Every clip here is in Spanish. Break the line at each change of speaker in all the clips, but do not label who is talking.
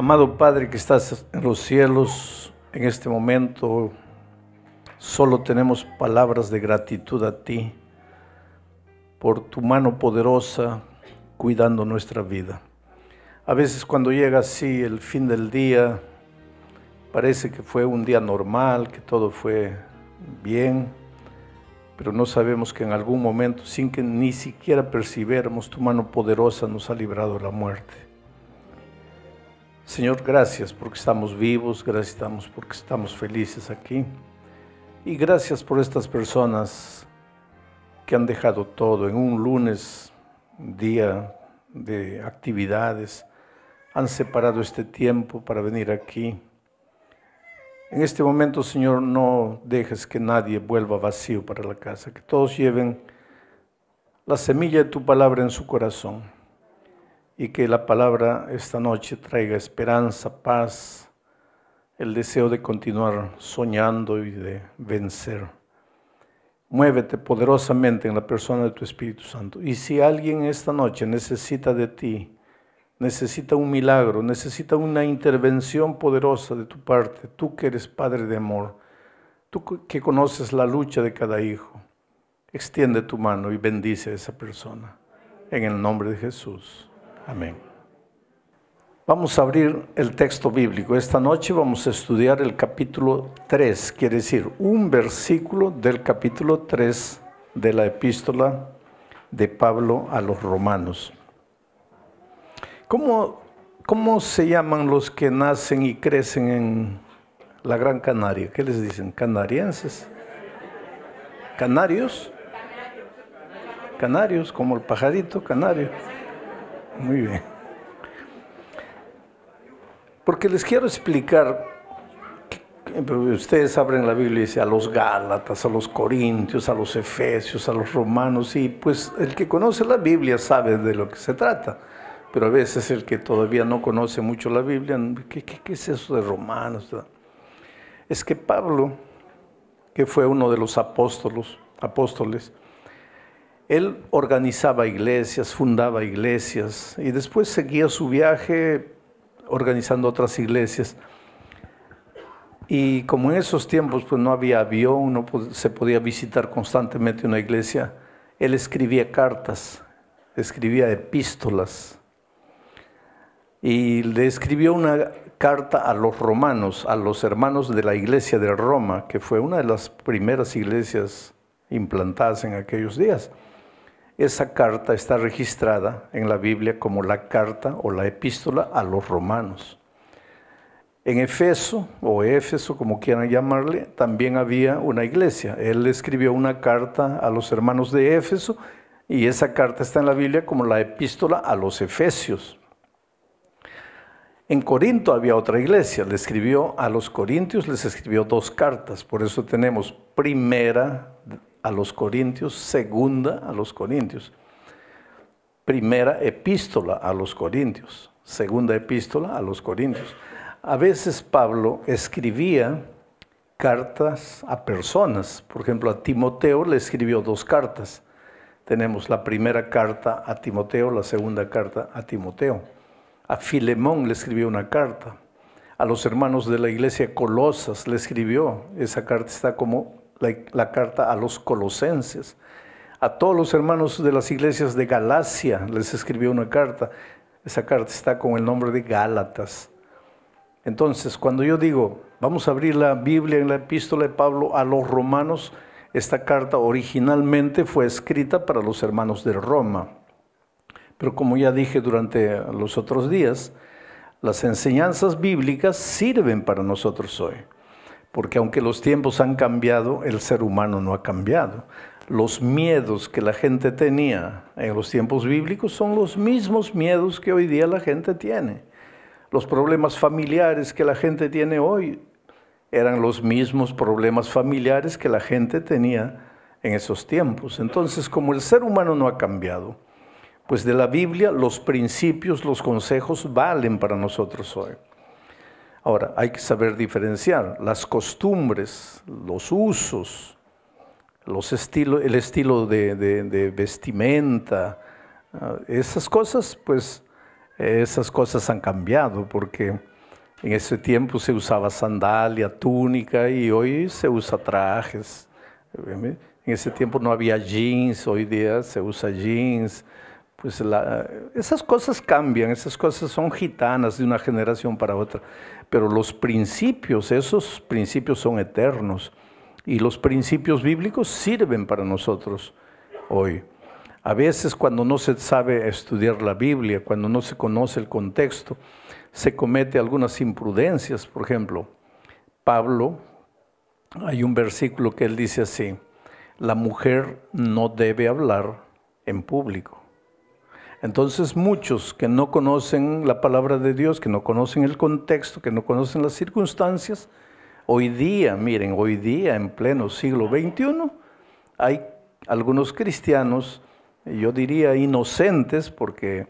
Amado Padre que estás en los cielos, en este momento solo tenemos palabras de gratitud a ti por tu mano poderosa cuidando nuestra vida. A veces cuando llega así el fin del día, parece que fue un día normal, que todo fue bien, pero no sabemos que en algún momento, sin que ni siquiera percibieramos, tu mano poderosa nos ha librado de la muerte. Señor, gracias porque estamos vivos, gracias porque estamos felices aquí. Y gracias por estas personas que han dejado todo en un lunes, día de actividades, han separado este tiempo para venir aquí. En este momento, Señor, no dejes que nadie vuelva vacío para la casa, que todos lleven la semilla de tu palabra en su corazón y que la palabra esta noche traiga esperanza, paz, el deseo de continuar soñando y de vencer. Muévete poderosamente en la persona de tu Espíritu Santo. Y si alguien esta noche necesita de ti, necesita un milagro, necesita una intervención poderosa de tu parte, tú que eres Padre de amor, tú que conoces la lucha de cada hijo, extiende tu mano y bendice a esa persona. En el nombre de Jesús. Amén. Vamos a abrir el texto bíblico. Esta noche vamos a estudiar el capítulo 3, quiere decir, un versículo del capítulo 3 de la epístola de Pablo a los romanos. ¿Cómo, cómo se llaman los que nacen y crecen en la Gran Canaria? ¿Qué les dicen? ¿Canarienses? ¿Canarios? Canarios, como el pajarito canario. Muy bien. Porque les quiero explicar, eh, ustedes abren la Biblia y dicen a los Gálatas, a los Corintios, a los Efesios, a los Romanos, y pues el que conoce la Biblia sabe de lo que se trata, pero a veces el que todavía no conoce mucho la Biblia, ¿qué, qué es eso de Romanos? Es que Pablo, que fue uno de los apóstolos, apóstoles, él organizaba iglesias, fundaba iglesias y después seguía su viaje organizando otras iglesias. Y como en esos tiempos pues, no había avión, no se podía visitar constantemente una iglesia, él escribía cartas, escribía epístolas. Y le escribió una carta a los romanos, a los hermanos de la iglesia de Roma, que fue una de las primeras iglesias implantadas en aquellos días. Esa carta está registrada en la Biblia como la carta o la epístola a los romanos. En Efeso, o Éfeso, como quieran llamarle, también había una iglesia. Él escribió una carta a los hermanos de Éfeso y esa carta está en la Biblia como la epístola a los Efesios. En Corinto había otra iglesia, le escribió a los corintios, les escribió dos cartas, por eso tenemos primera a los Corintios, segunda a los Corintios, primera epístola a los Corintios, segunda epístola a los Corintios. A veces Pablo escribía cartas a personas, por ejemplo a Timoteo le escribió dos cartas. Tenemos la primera carta a Timoteo, la segunda carta a Timoteo. A Filemón le escribió una carta. A los hermanos de la iglesia Colosas le escribió. Esa carta está como la, carta a los colosenses. A todos los hermanos de las iglesias de Galacia les escribió una carta. Esa carta está con el nombre de Gálatas. Entonces, cuando yo digo, vamos a abrir la Biblia en la epístola de Pablo a los romanos, esta carta originalmente fue escrita para los hermanos de Roma. Pero como ya dije durante los otros días, las enseñanzas bíblicas sirven para nosotros hoy porque aunque los tiempos han cambiado, el ser humano no ha cambiado. Los miedos que la gente tenía en los tiempos bíblicos son los mismos miedos que hoy día la gente tiene. Los problemas familiares que la gente tiene hoy eran los mismos problemas familiares que la gente tenía en esos tiempos. Entonces, como el ser humano no ha cambiado, pues de la Biblia los principios, los consejos valen para nosotros hoy. Ahora, hay que saber diferenciar las costumbres, los usos, los estilo, el estilo de, vestimenta, ah, esas cosas, pues, esas cosas han cambiado porque en ese tiempo se usaba sandalia, túnica y hoy se usa trajes. Em, en ese tiempo no había jeans, hoy día se usa jeans. Pues esas cosas cambian, esas cosas son gitanas de una generación para otra pero los principios, esos principios son eternos y los principios bíblicos sirven para nosotros hoy. A veces cuando no se sabe estudiar la Biblia, cuando no se conoce el contexto, se comete algunas imprudencias. Por ejemplo, Pablo, hay un versículo que él dice así, la mujer no debe hablar en público. Entonces muchos que no conocen la palabra de Dios, que no conocen el contexto, que no conocen las circunstancias, hoy día, miren, hoy día en pleno siglo XXI, hay algunos cristianos, yo diría inocentes, porque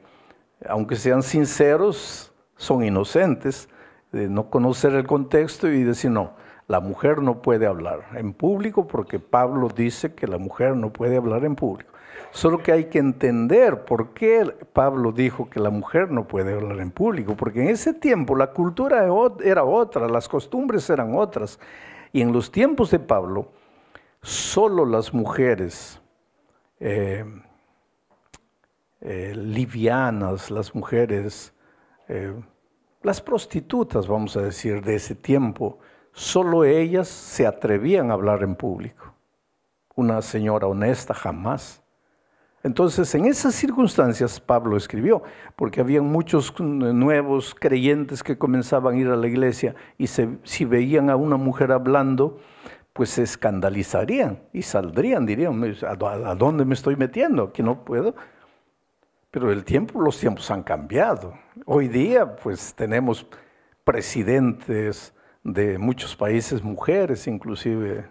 aunque sean sinceros, son inocentes, de no conocer el contexto y decir, no, la mujer no puede hablar en público porque Pablo dice que la mujer no puede hablar en público. Solo que hay que entender por qué Pablo dijo que la mujer no puede hablar en público, porque en ese tiempo la cultura e era otra, las costumbres eran otras. Y en los tiempos de Pablo, solo las mujeres eh, eh, livianas, las mujeres, eh, las prostitutas, vamos a decir, de ese tiempo, solo ellas se atrevían a hablar en público. Una señora honesta jamás. Entonces, en esas circunstancias Pablo escribió, porque había muchos nuevos creyentes que comenzaban a ir a la iglesia y si veían a una mujer hablando, pues se escandalizarían y saldrían, dirían, ¿a dónde me estoy metiendo? Que no puedo. Pero el tiempo, los tiempos han cambiado. Hoy día, pues tenemos presidentes de muchos países, mujeres, inclusive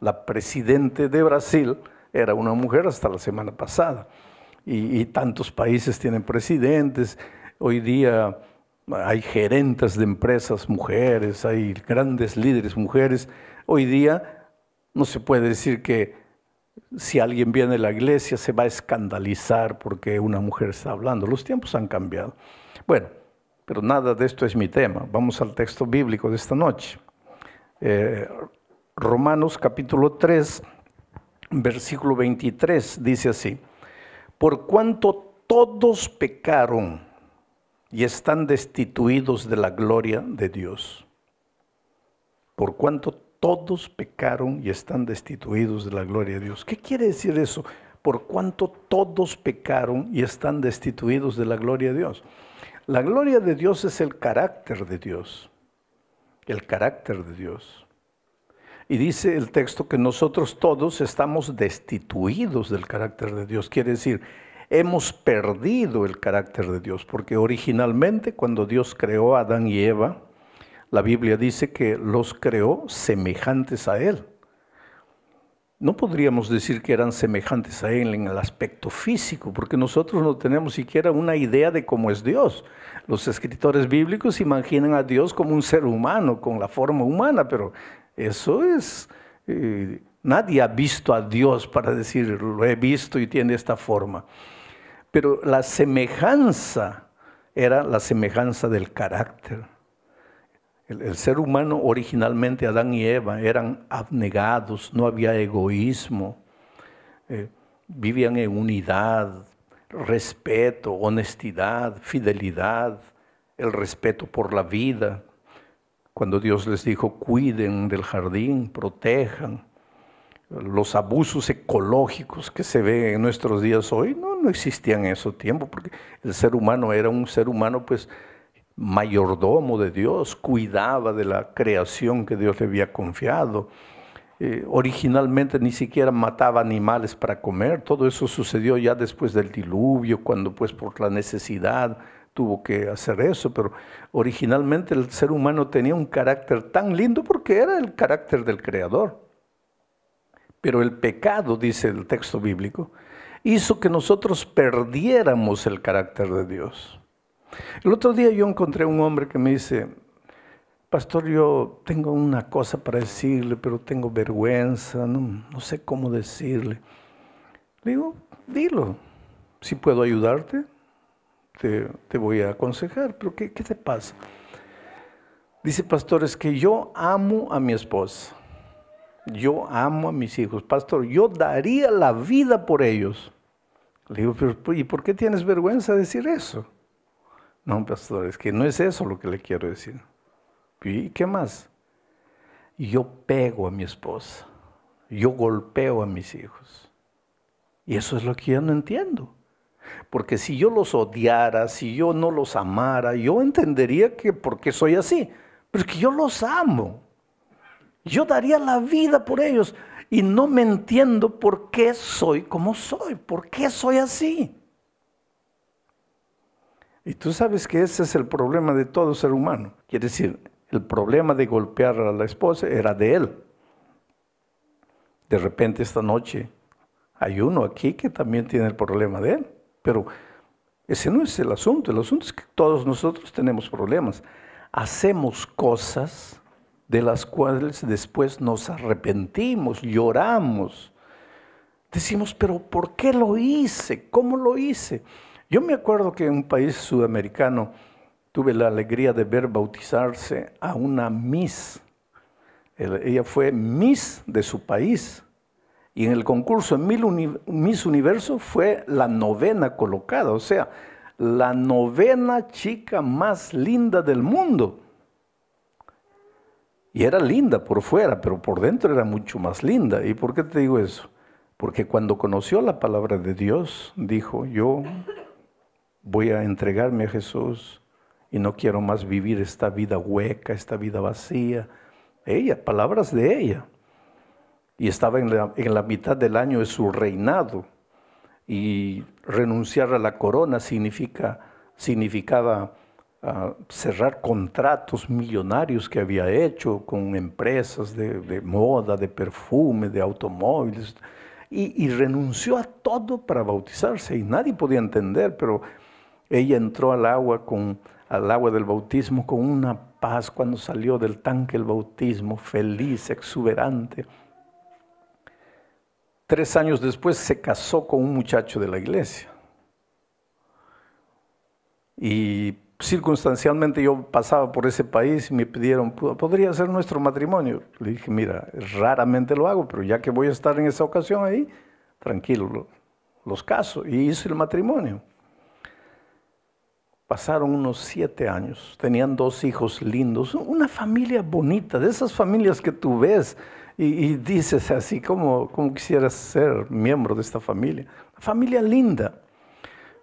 la presidente de Brasil, era una mujer hasta la semana pasada. Y, tantos países tienen presidentes. Hoy día hay gerentes de empresas mujeres, hay grandes líderes mujeres. Hoy día no se puede decir que si alguien viene a la iglesia se va a escandalizar porque una mujer está hablando. Los tiempos han cambiado. Bueno, pero nada de esto es mi tema. Vamos al texto bíblico de esta noche. Eh, Romanos capítulo 3, versículo 23, dice así, por cuanto todos pecaron y están destituidos de la gloria de Dios, por cuanto todos pecaron y están destituidos de la gloria de Dios. ¿Qué quiere decir eso? Por cuanto todos pecaron y están destituidos de la gloria de Dios. La gloria de Dios es el carácter de Dios. El carácter de Dios. Y dice el texto que nosotros todos estamos destituidos del carácter de Dios. Quiere decir, hemos perdido el carácter de Dios, porque originalmente cuando Dios creó a Adán y Eva, la Biblia dice que los creó semejantes a Él. No podríamos decir que eran semejantes a Él en el aspecto físico, porque nosotros no tenemos siquiera una idea de cómo es Dios. Los escritores bíblicos imaginan a Dios como un ser humano, con la forma humana, pero eso es, eh, nadie ha visto a Dios para decir, lo he visto y tiene esta forma. Pero la semejanza era la semejanza del carácter. El, ser humano originalmente, Adán y Eva, eran abnegados, no había egoísmo, eh, vivían en unidad, respeto, honestidad, fidelidad, el respeto por la vida cuando Dios les dijo, cuiden del jardín, protejan los abusos ecológicos que se ven en nuestros días hoy, no, no existían en ese tiempo porque el ser humano era un ser humano pues mayordomo de Dios, cuidaba de la creación que Dios le había confiado. Eh, originalmente ni siquiera mataba animales para comer, todo eso sucedió ya después del diluvio, cuando pues por la necesidad tuvo que hacer eso, pero originalmente el ser humano tenía un carácter tan lindo porque era el carácter del Creador. Pero el pecado, dice el texto bíblico, hizo que nosotros perdiéramos el carácter de Dios. El otro día yo encontré un hombre que me dice, pastor, yo tengo una cosa para decirle, pero tengo vergüenza, no, sé cómo decirle. Le digo, dilo, si puedo ayudarte, te, voy a aconsejar, pero ¿qué, ¿qué te pasa? Dice, pastor, es que yo amo a mi esposa, yo amo a mis hijos, pastor, yo daría la vida por ellos. Le digo, pero ¿y por qué tienes vergüenza de decir eso? No, pastor, es que no es eso lo que le quiero decir. ¿Y qué más? Yo pego a mi esposa, yo golpeo a mis hijos. Y eso es lo que yo no entiendo. Porque si yo los odiara, si yo no los amara, yo entendería que qué soy así. Pero es que yo los amo. Yo daría la vida por ellos y no me entiendo por qué soy como soy, por qué soy así. Y tú sabes que ese es el problema de todo ser humano. Quiere decir, el problema de golpear a la esposa era de él. De repente esta noche hay uno aquí que también tiene el problema de él. Pero ese no es el asunto. El asunto es que todos nosotros tenemos problemas. Hacemos cosas de las cuales después nos arrepentimos, lloramos. Decimos, pero ¿por qué lo hice? ¿Cómo lo hice? Yo me acuerdo que en un país sudamericano tuve la alegría de ver bautizarse a una Miss. Ella fue Miss de su país. Y en el concurso en Miss Universo fue la novena colocada, o sea, la novena chica más linda del mundo. Y era linda por fuera, pero por dentro era mucho más linda. ¿Y por qué te digo eso? Porque cuando conoció la palabra de Dios, dijo, yo voy a entregarme a Jesús y no quiero más vivir esta vida hueca, esta vida vacía. Ella, palabras de ella y estaba en la, mitad del año de su reinado y renunciar a la corona significa, significaba ah, cerrar contratos millonarios que había hecho con empresas de, moda, de perfume, de automóviles, y, y, renunció a todo para bautizarse y nadie podía entender, pero ella entró al agua, con, al agua del bautismo con una paz cuando salió del tanque el bautismo, feliz, exuberante Tres años después se casó con un muchacho de la iglesia. Y circunstancialmente yo pasaba por ese país y me pidieron, ¿podría ser nuestro matrimonio? Le dije, mira, raramente lo hago, pero ya que voy a estar en esa ocasión ahí, tranquilo, los caso. Y hice el matrimonio. Pasaron unos siete años, tenían dos hijos lindos, una familia bonita, de esas familias que tú ves y, dices así como, como quisieras ser miembro de esta familia. la familia linda.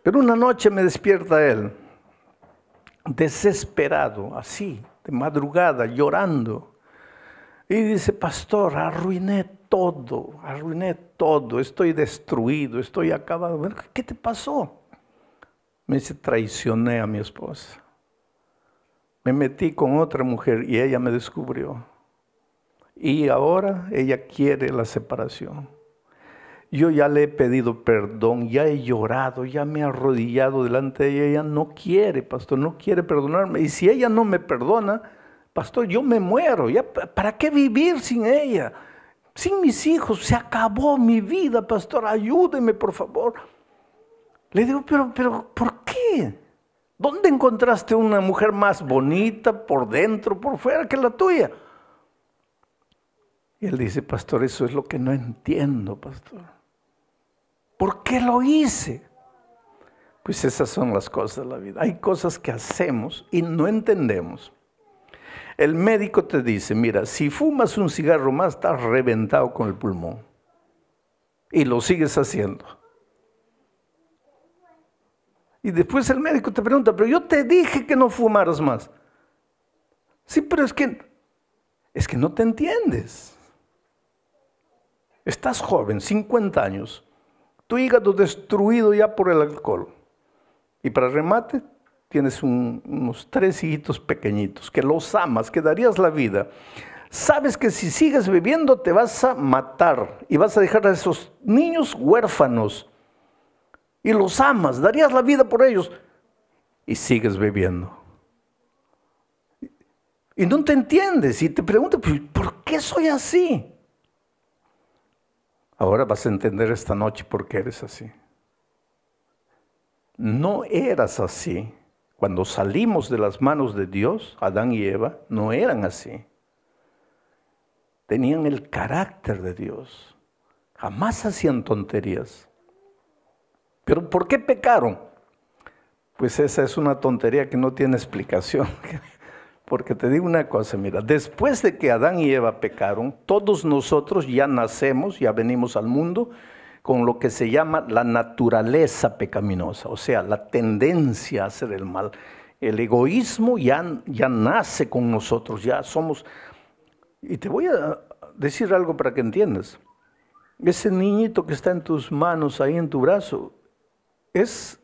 Pero una noche me despierta él, desesperado, así, de madrugada, llorando. Y dice, pastor, arruiné todo, arruiné todo, estoy destruido, estoy acabado. ¿Qué te pasó? Me dice, traicioné a mi esposa. Me metí con otra mujer y ella me descubrió. Y ahora ella quiere la separación. Yo ya le he pedido perdón, ya he llorado, ya me he arrodillado delante de ella. Ella no quiere, pastor, no quiere perdonarme. Y si ella no me perdona, pastor, yo me muero. ¿Ya, ¿Para qué vivir sin ella? Sin mis hijos, se acabó mi vida, pastor, ayúdeme, por favor. Le digo, pero, pero, ¿por qué? ¿Dónde encontraste una mujer más bonita por dentro, por fuera que la tuya? Y él dice, pastor, eso es lo que no entiendo, pastor. ¿Por qué lo hice? Pues esas son las cosas de la vida. Hay cosas que hacemos y no entendemos. El médico te dice, mira, si fumas un cigarro más, estás reventado con el pulmón. Y lo sigues haciendo. Y después el médico te pregunta, pero yo te dije que no fumaras más. Sí, pero es que, es que no te entiendes. Estás joven, 50 años, tu hígado destruido ya por el alcohol. Y para remate, tienes unos tres hijitos pequeñitos que los amas, que darías la vida. Sabes que si sigues viviendo te vas a matar y vas a dejar a esos niños huérfanos. Y los amas, darías la vida por ellos. Y sigues bebiendo. Y no te entiendes y te preguntas, ¿por qué soy así? Ahora vas a entender esta noche por qué eres así. No eras así. Cuando salimos de las manos de Dios, Adán y Eva no eran así. Tenían el carácter de Dios. Jamás hacían tonterías. Pero ¿por qué pecaron? Pues esa es una tontería que no tiene explicación. Porque te digo una cosa, mira, después de que Adán y Eva pecaron, todos nosotros ya nacemos, ya venimos al mundo con lo que se llama la naturaleza pecaminosa, o sea, la tendencia a hacer el mal. El egoísmo ya, ya nace con nosotros, ya somos... Y te voy a decir algo para que entiendas. Ese niñito que está en tus manos, ahí en tu brazo, es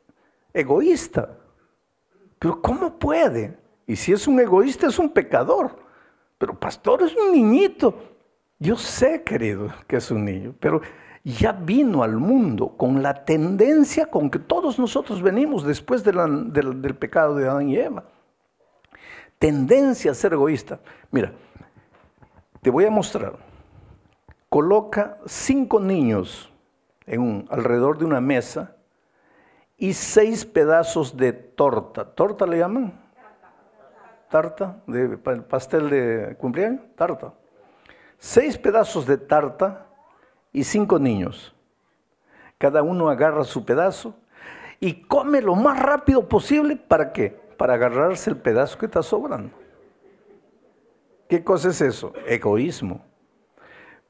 egoísta. Pero ¿cómo puede? Y si es un egoísta, es un pecador. Pero pastor es un niñito. Yo sé, querido, que es un niño, pero ya vino al mundo con la tendencia con que todos nosotros venimos después del pecado de Adán y Eva. Tendencia a ser egoísta. Mira, te voy a mostrar. Coloca cinco niños en alrededor de una mesa y seis pedazos de torta. ¿Torta le llaman? tarta, de pastel de cumpleaños, tarta. Seis pedazos de tarta y cinco niños. Cada uno agarra su pedazo y come lo más rápido posible. ¿Para qué? Para agarrarse el pedazo que está sobrando. ¿Qué cosa es eso? Egoísmo.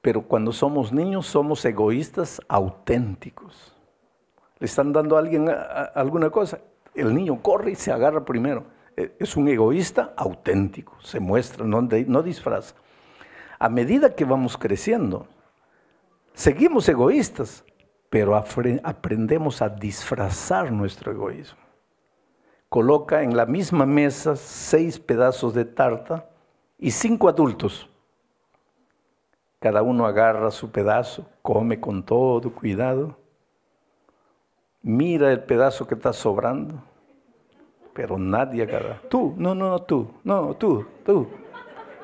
Pero cuando somos niños somos egoístas auténticos. Le están dando a alguien alguna cosa. El niño corre y se agarra primero eh, es un egoísta auténtico, se muestra, no, disfraza. A medida que vamos creciendo, seguimos egoístas, pero aprendemos a disfrazar nuestro egoísmo. Coloca en la misma mesa seis pedazos de tarta y cinco adultos. Cada uno agarra su pedazo, come con todo cuidado, mira el pedazo que está sobrando pero nadie agarra, Tú, no, no, tú, no, tú, tú.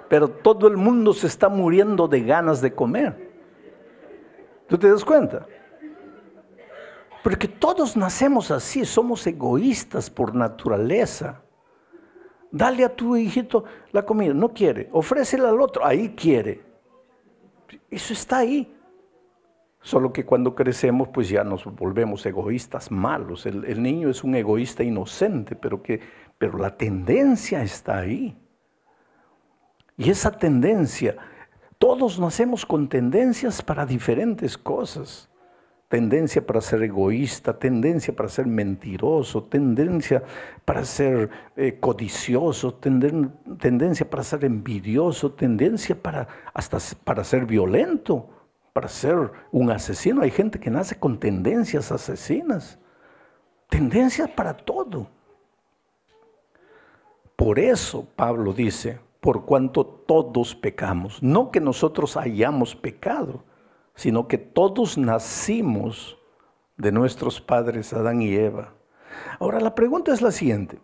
Pero todo el mundo se está muriendo de ganas de comer. ¿Tú te das cuenta? Porque todos nacemos así, somos egoístas por naturaleza. Dale a tu hijito la comida, no quiere, ofrécela al otro, ahí quiere. Eso está ahí. Solo que cuando crecemos, pues ya nos volvemos egoístas malos. El, niño es un egoísta inocente, pero, pero la tendencia está ahí. Y esa tendencia, todos nacemos con tendencias para diferentes cosas. Tendencia para ser egoísta, tendencia para ser mentiroso, tendencia para ser eh, codicioso, tendencia para ser envidioso, tendencia para, hasta para ser violento para ser un asesino. Hay gente que nace con tendencias asesinas, tendencias para todo. Por eso Pablo dice, por cuanto todos pecamos, no que nosotros hayamos pecado, sino que todos nacimos de nuestros padres Adán y Eva. Ahora la pregunta es la siguiente.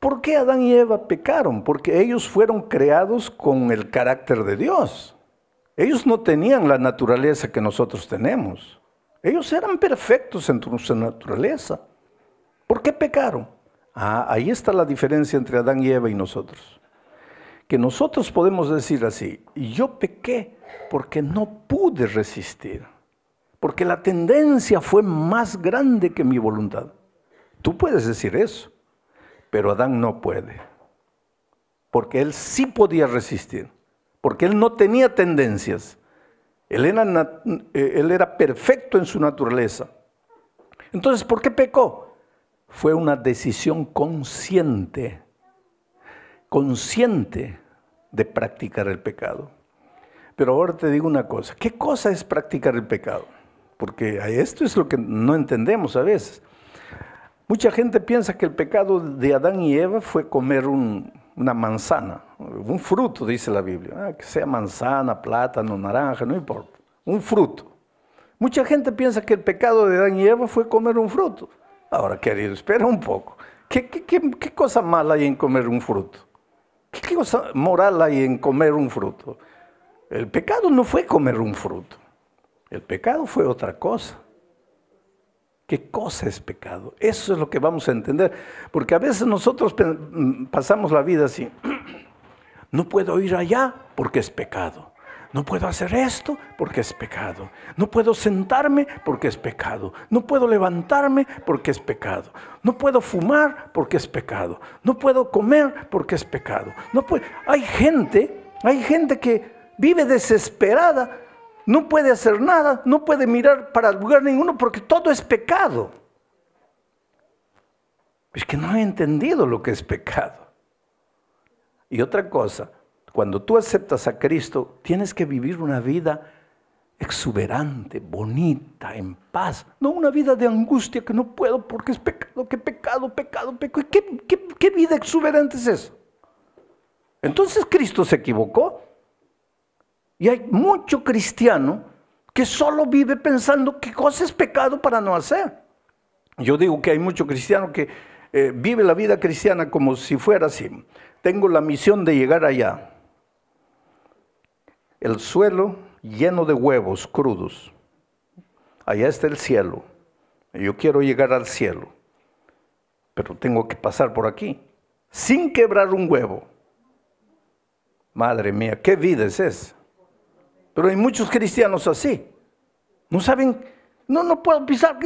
¿Por qué Adán y Eva pecaron? Porque ellos fueron creados con el carácter de Dios. Ellos no tenían la naturaleza que nosotros tenemos. Ellos eran perfectos en su naturaleza. ¿Por qué pecaron? Ah, ahí está la diferencia entre Adán y Eva y nosotros. Que nosotros podemos decir así, yo pequé porque no pude resistir, porque la tendencia fue más grande que mi voluntad. Tú puedes decir eso, pero Adán no puede, porque él sí podía resistir porque él no tenía tendencias. Eh, él era, perfecto en su naturaleza. Entonces, ¿por qué pecó? Fue una decisión consciente, consciente de practicar el pecado. Pero ahora te digo una cosa, ¿qué cosa es practicar el pecado? Porque esto es lo que no entendemos a veces. Mucha gente piensa que el pecado de Adán y Eva fue comer un, una manzana, un fruto, dice la Biblia, ah, que sea manzana, plátano, naranja, no importa, un fruto. Mucha gente piensa que el pecado de Adán y Eva fue comer un fruto. Ahora, querido, espera un poco. ¿Qué, qué cosa mala hay en comer un fruto? ¿Qué cosa moral hay en comer un fruto? El pecado no fue comer un fruto, el pecado fue otra cosa. ¿Qué cosa es pecado? Eso es lo que vamos a entender. Porque a veces nosotros mm, pasamos la vida así. No puedo ir allá porque es pecado. No puedo hacer esto porque es pecado. No puedo sentarme porque es pecado. No puedo levantarme porque es pecado. No puedo fumar porque es pecado. No puedo comer porque es pecado. No Hay gente, hay gente que vive desesperada no puede hacer nada, no puede mirar para lugar ninguno porque todo es pecado. Es que no he entendido lo que es pecado. Y otra cosa, cuando tú aceptas a Cristo, tienes que vivir una vida exuberante, bonita, en paz. No una vida de angustia que no puedo porque es pecado, que pecado, pecado, pecado. ¿Qué, qué vida exuberante es eso? Entonces Cristo se equivocó. Y hay mucho cristiano que solo vive pensando qué cosa es pecado para no hacer. Yo digo que hay mucho cristiano que eh, vive la vida cristiana como si fuera así. Tengo la misión de llegar allá. El suelo lleno de huevos crudos. Allá está el cielo. Yo quiero llegar al cielo. Pero tengo que pasar por aquí. Sin quebrar un huevo. Madre mía, ¿qué vida es esa? Pero hay muchos cristianos así. No saben, no, no puedo pisar.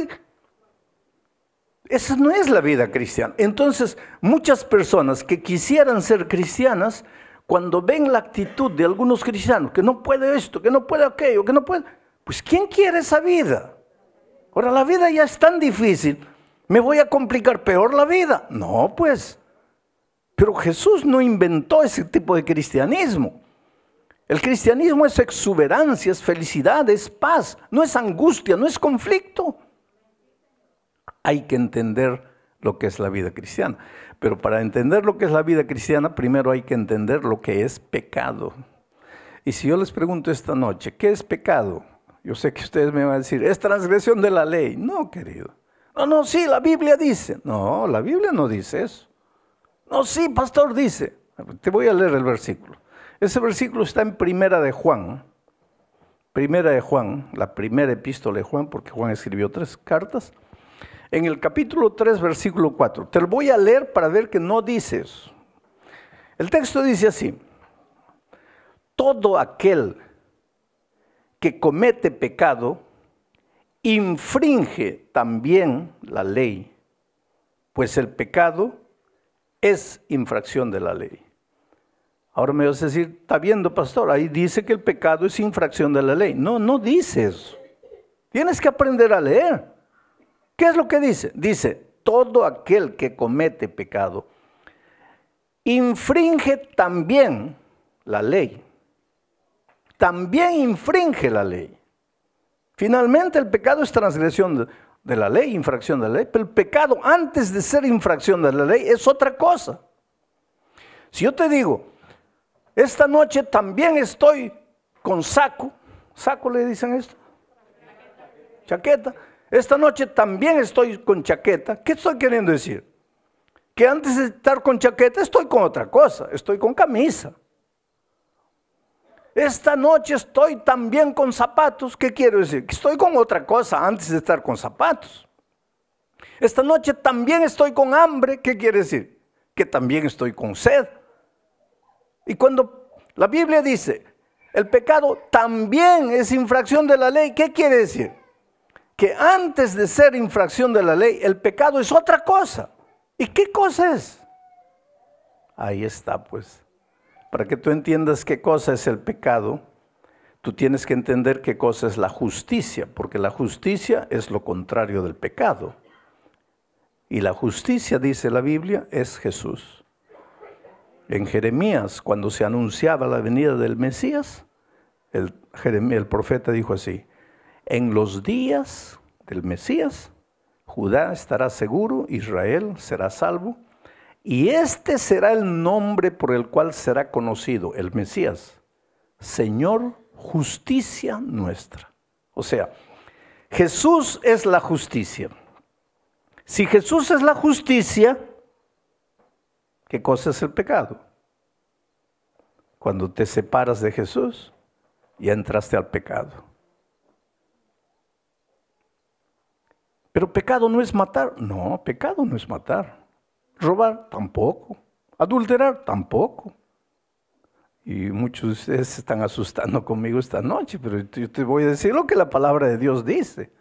Esa no es la vida cristiana. Entonces, muchas personas que quisieran ser cristianas, cuando ven la actitud de algunos cristianos, que no puede esto, que no puede aquello, que no puede, pues ¿quién quiere esa vida? Ahora, la vida ya es tan difícil, me voy a complicar peor la vida. No, pues. Pero Jesús no inventó ese tipo de cristianismo. El cristianismo es exuberancia, es felicidad, es paz, no es angustia, no es conflicto. Hay que entender lo que es la vida cristiana. Pero para entender lo que es la vida cristiana, primero hay que entender lo que es pecado. Y si yo les pregunto esta noche, ¿qué es pecado? Yo sé que ustedes me van a decir, es transgresión de la ley. No, querido. No, no, sí, la Biblia dice. No, la Biblia no dice eso. No, sí, pastor dice. Te voy a leer el versículo. Ese versículo está en Primera de Juan. Primera de Juan, la primera epístola de Juan, porque Juan escribió tres cartas. En el capítulo 3, versículo 4. Te lo voy a leer para ver que no dices. El texto dice así. Todo aquel que comete pecado infringe también la ley, pues el pecado es infracción de la ley. Ahora me vas a decir, está viendo, pastor, ahí dice que el pecado es infracción de la ley. No, no dice eso. Tienes que aprender a leer. ¿Qué es lo que dice? Dice, todo aquel que comete pecado infringe también la ley. También infringe la ley. Finalmente el pecado es transgresión de la ley, infracción de la ley, pero el pecado antes de ser infracción de la ley es otra cosa. Si yo te digo, esta noche también estoy con saco. ¿Saco le dicen esto? Chaqueta. Esta noche también estoy con chaqueta. ¿Qué estoy queriendo decir? Que antes de estar con chaqueta estoy con otra cosa. Estoy con camisa. Esta noche estoy también con zapatos. ¿Qué quiero decir? Que estoy con otra cosa antes de estar con zapatos. Esta noche también estoy con hambre. ¿Qué quiere decir? Que también estoy con sed. Y cuando la Biblia dice, el pecado también es infracción de la ley, ¿qué quiere decir? Que antes de ser infracción de la ley, el pecado es otra cosa. ¿Y qué cosa es? Ahí está, pues. Para que tú entiendas qué cosa es el pecado, tú tienes que entender qué cosa es la justicia, porque la justicia es lo contrario del pecado. Y la justicia, dice la Biblia, es Jesús en Jeremías, cuando se anunciaba la venida del Mesías, el, el profeta dijo así, en los días del Mesías, Judá estará seguro, Israel será salvo, y este será el nombre por el cual será conocido el Mesías, Señor justicia nuestra. O sea, Jesús es la justicia. Si Jesús es la justicia, ¿Qué cosa es el pecado? Cuando te separas de Jesús y entraste al pecado. Pero pecado no es matar. No, pecado no es matar. Robar tampoco. Adulterar tampoco. Y muchos de ustedes se están asustando conmigo esta noche, pero yo te voy a decir lo que la palabra de Dios dice.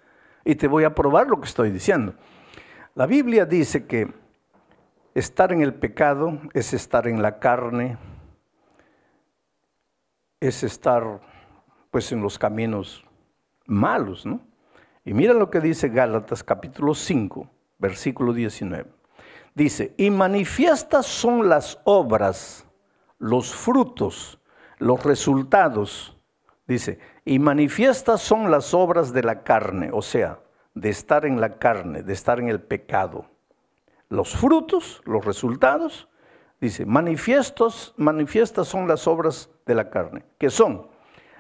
Y te voy a probar lo que estoy diciendo. La Biblia dice que Estar en el pecado es estar en la carne, es estar pues en los caminos malos, ¿no? Y mira lo que dice Gálatas capítulo 5, versículo 19. Dice, y manifiestas son las obras, los frutos, los resultados. Dice, y manifiestas son las obras de la carne, o sea, de estar en la carne, de estar en el pecado los frutos, los resultados. Dice, manifiestos, manifiestas son las obras de la carne, que son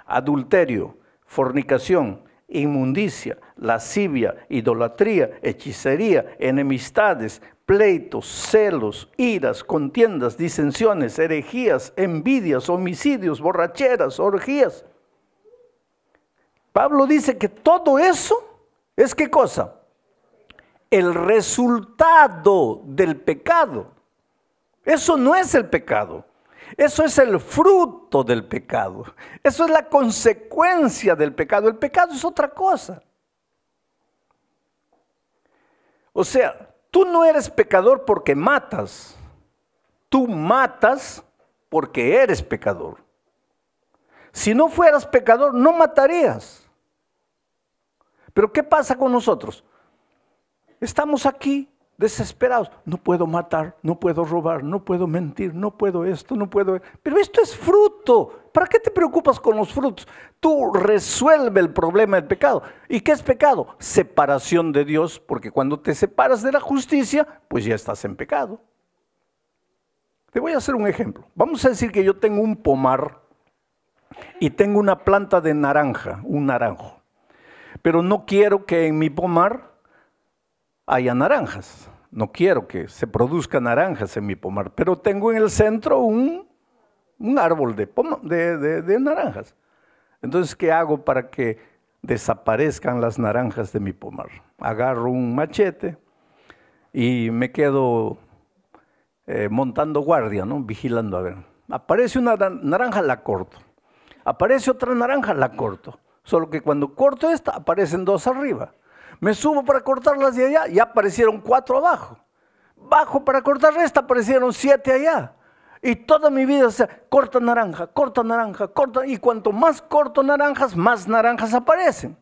adulterio, fornicación, inmundicia, lascivia, idolatría, hechicería, enemistades, pleitos, celos, iras, contiendas, disensiones, herejías, envidias, homicidios, borracheras, orgías. Pablo dice que todo eso es qué cosa? el resultado del pecado. Eso no es el pecado. Eso es el fruto del pecado. Eso es la consecuencia del pecado. El pecado es otra cosa. O sea, tú no eres pecador porque matas. Tú matas porque eres pecador. Si no fueras pecador, no matarías. Pero ¿qué pasa con nosotros? Estamos aquí desesperados. No puedo matar, no puedo robar, no puedo mentir, no puedo esto, no puedo... E-. Pero esto es fruto. ¿Para qué te preocupas con los frutos? Tú resuelve el problema del pecado. ¿Y qué es pecado? Separación de Dios, porque cuando te separas de la justicia, pues ya estás en pecado. Te voy a hacer un ejemplo. Vamos a decir que yo tengo un pomar y tengo una planta de naranja, un naranjo. Pero no quiero que en mi pomar haya naranjas. No quiero que se produzcan naranjas en mi pomar, pero tengo en el centro un, árbol de, naranjas. Entonces, ¿qué hago para que desaparezcan las naranjas de mi pomar? Agarro un machete y me quedo eh, montando guardia, ¿no? Vigilando a ver. Aparece una naranja, la corto. Aparece otra naranja, la corto. Solo que cuando corto esta, aparecen dos arriba. Me subo para las de allá, ya aparecieron cuatro abajo. Bajo para cortar esta, aparecieron siete allá. Y toda mi vida, se corta naranja, corta naranja, corta. Y cuanto más corto naranjas, más naranjas aparecen.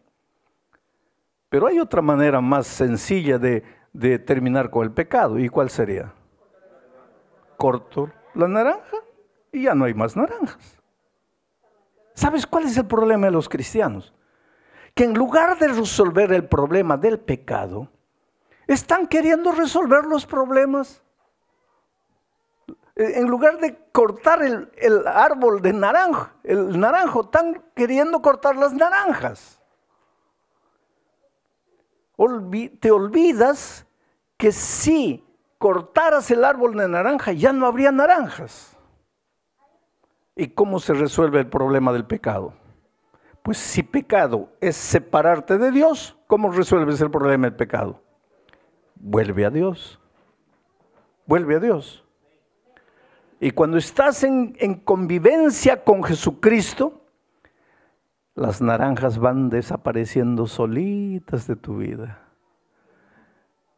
Pero hay otra manera más sencilla de, de terminar con el pecado. ¿Y cuál sería? Corto la naranja y ya no hay más naranjas. ¿Sabes cuál es el problema de los cristianos? que en lugar de resolver el problema del pecado, están queriendo resolver los problemas. E, en lugar de cortar el, árbol de naranja el naranjo, están queriendo cortar las naranjas. te olvidas que si cortaras el árbol de naranja ya no habría naranjas. ¿Y cómo se resuelve el problema del pecado? Pues si pecado es separarte de Dios, ¿cómo resuelves el problema del pecado? Vuelve a Dios. Vuelve a Dios. Y cuando estás en, convivencia con Jesucristo, las naranjas van desapareciendo solitas de tu vida.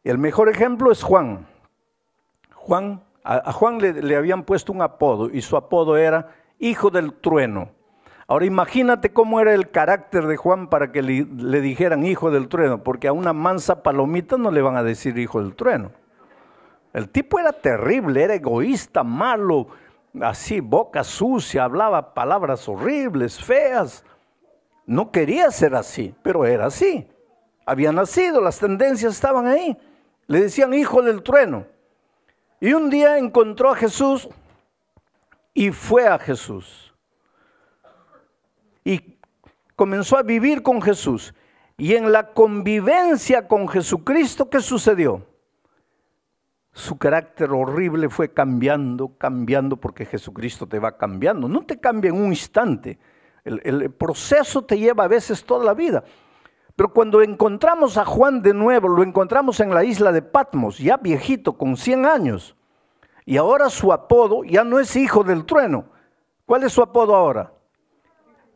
Y el mejor ejemplo es Juan. Juan a, Juan le habían puesto un apodo y su apodo era Hijo del Trueno Ahora imagínate cómo era el carácter de Juan para que le, dijeran hijo del trueno, porque a una mansa palomita no le van a decir hijo del trueno. El tipo era terrible, era egoísta, malo, así, boca sucia, hablaba palabras horribles, feas. No quería ser así, pero era así. Había nacido, las tendencias estaban ahí. Le decían hijo del trueno. Y un día encontró a Jesús y fue a Jesús y comenzó a vivir con Jesús. Y en la convivencia con Jesucristo, ¿qué sucedió? Su carácter horrible fue cambiando, cambiando, porque Jesucristo te va cambiando. No te cambia en un instante. El, el proceso te lleva a veces toda la vida. Pero cuando encontramos a Juan de nuevo, lo encontramos en la isla de Patmos, ya viejito, con 100 años. Y ahora su apodo ya no es hijo del trueno. ¿Cuál es su apodo ahora?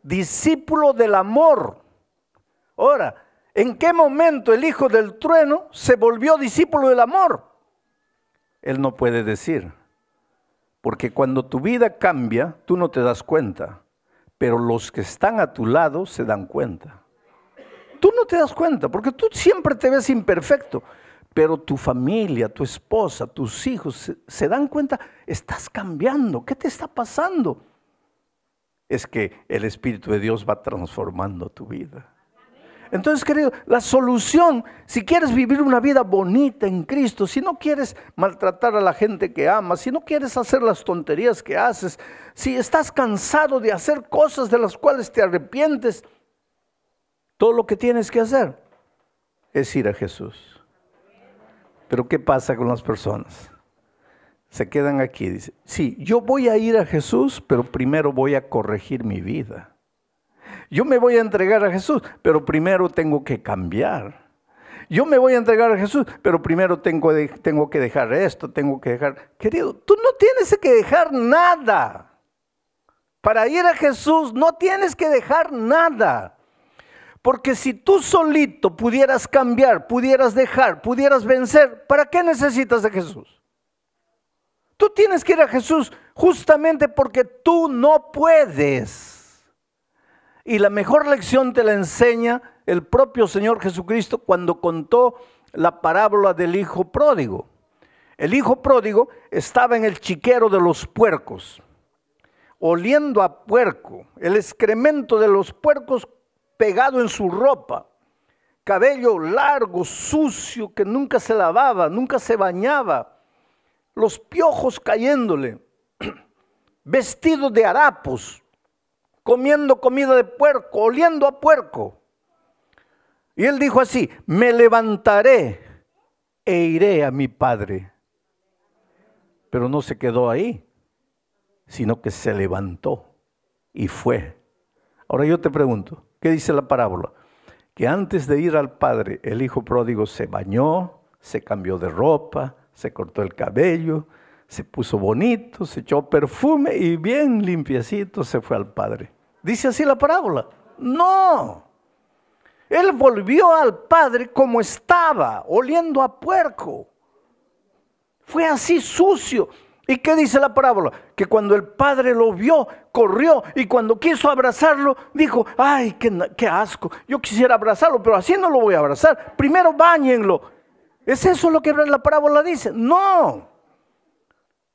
discípulo del amor. Ahora, ¿en qué momento el hijo del trueno se volvió discípulo del amor? Él no puede decir, porque cuando tu vida cambia, tú no te das cuenta, pero los que están a tu lado se dan cuenta. Tú no te das cuenta, porque tú siempre te ves imperfecto, pero tu familia, tu esposa, tus hijos se, dan cuenta, estás cambiando, ¿qué te está pasando? es que el Espíritu de Dios va transformando tu vida. Entonces, querido, la solución, si quieres vivir una vida bonita en Cristo, si no quieres maltratar a la gente que amas, si no quieres hacer las tonterías que haces, si estás cansado de hacer cosas de las cuales te arrepientes, todo lo que tienes que hacer es ir a Jesús. Pero ¿qué pasa con las personas? se quedan aquí. Dice, sí, yo voy a ir a Jesús, pero primero voy a corregir mi vida. Yo me voy a entregar a Jesús, pero primero tengo que cambiar. Yo me voy a entregar a Jesús, pero primero tengo, tengo que dejar esto, tengo que dejar... Querido, tú no tienes que dejar nada. Para ir a Jesús no tienes que dejar nada. Porque si tú solito pudieras cambiar, pudieras dejar, pudieras vencer, ¿para qué necesitas de Jesús? Tú tienes que ir a Jesús justamente porque tú no puedes. Y la mejor lección te la enseña el propio Señor Jesucristo cuando contó la parábola del hijo pródigo. El hijo pródigo estaba en el chiquero de los puercos, oliendo a puerco, el excremento de los puercos pegado en su ropa, cabello largo, sucio, que nunca se lavaba, nunca se bañaba los piojos cayéndole, vestido de harapos, comiendo comida de puerco, oliendo a puerco. Y él dijo así, me levantaré e iré a mi padre. Pero no se quedó ahí, sino que se levantó y fue. Ahora yo te pregunto, ¿qué dice la parábola? Que antes de ir al padre, el hijo pródigo se bañó, se cambió de ropa, se cortó el cabello, se puso bonito, se echó perfume y bien limpiecito se fue al Padre. ¿Dice así la parábola? No. Él volvió al Padre como estaba, oliendo a puerco. Fue así sucio. ¿Y qué dice la parábola? Que cuando el padre lo vio, corrió y cuando quiso abrazarlo, dijo, ay, qué, asco, yo quisiera abrazarlo, pero así no lo voy a abrazar. Primero bañenlo ¿Es eso lo que la parábola dice? No.